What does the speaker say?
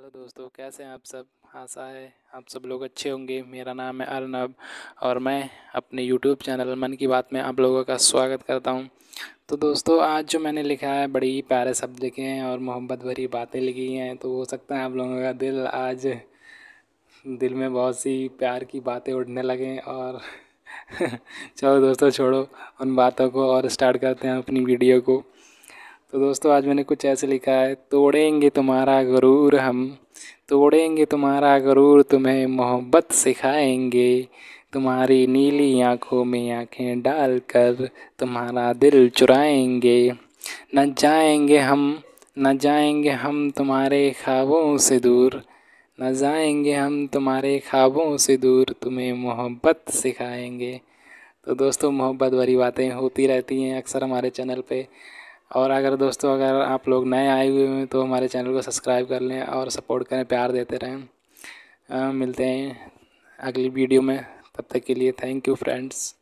hello दोस्तों कैसे हैं आप सब आशा है आप सब लोग अच्छे होंगे मेरा नाम है अर्नब और मैं अपने यूट्यूब चैनल मन की बात में आप लोगों का स्वागत करता हूं तो दोस्तों आज जो मैंने लिखा है बड़ी ही प्यारे शब्द लिखे हैं और मोहब्बत भरी बातें लिखी हैं तो हो सकता है आप लोगों का दिल आज दिल में बहुत सी प्यार की बातें उठने लगें और चलो दोस्तों छोड़ो उन बातों को और स्टार्ट करते हैं अपनी वीडियो को तो दोस्तों आज मैंने कुछ ऐसे लिखा है तोड़ेंगे तुम्हारा गरूर हम तोड़ेंगे तुम्हारा गरूर तुम्हें मोहब्बत सिखाएंगे तुम्हारी नीली आँखों में आँखें डालकर तुम्हारा दिल चुराएंगे न जाएंगे हम न जाएंगे हम तुम्हारे ख्वाबों से दूर न जाएंगे हम तुम्हारे ख्वाबों से दूर तुम्हें मोहब्बत सिखाएंगे तो दोस्तों मोहब्बत भरी बातें होती रहती हैं अक्सर हमारे चैनल पे और अगर दोस्तों अगर आप लोग नए आए हुए हैं तो हमारे चैनल को सब्सक्राइब कर लें और सपोर्ट करें प्यार देते रहें आ, मिलते हैं अगली वीडियो में तब तक के लिए थैंक यू फ्रेंड्स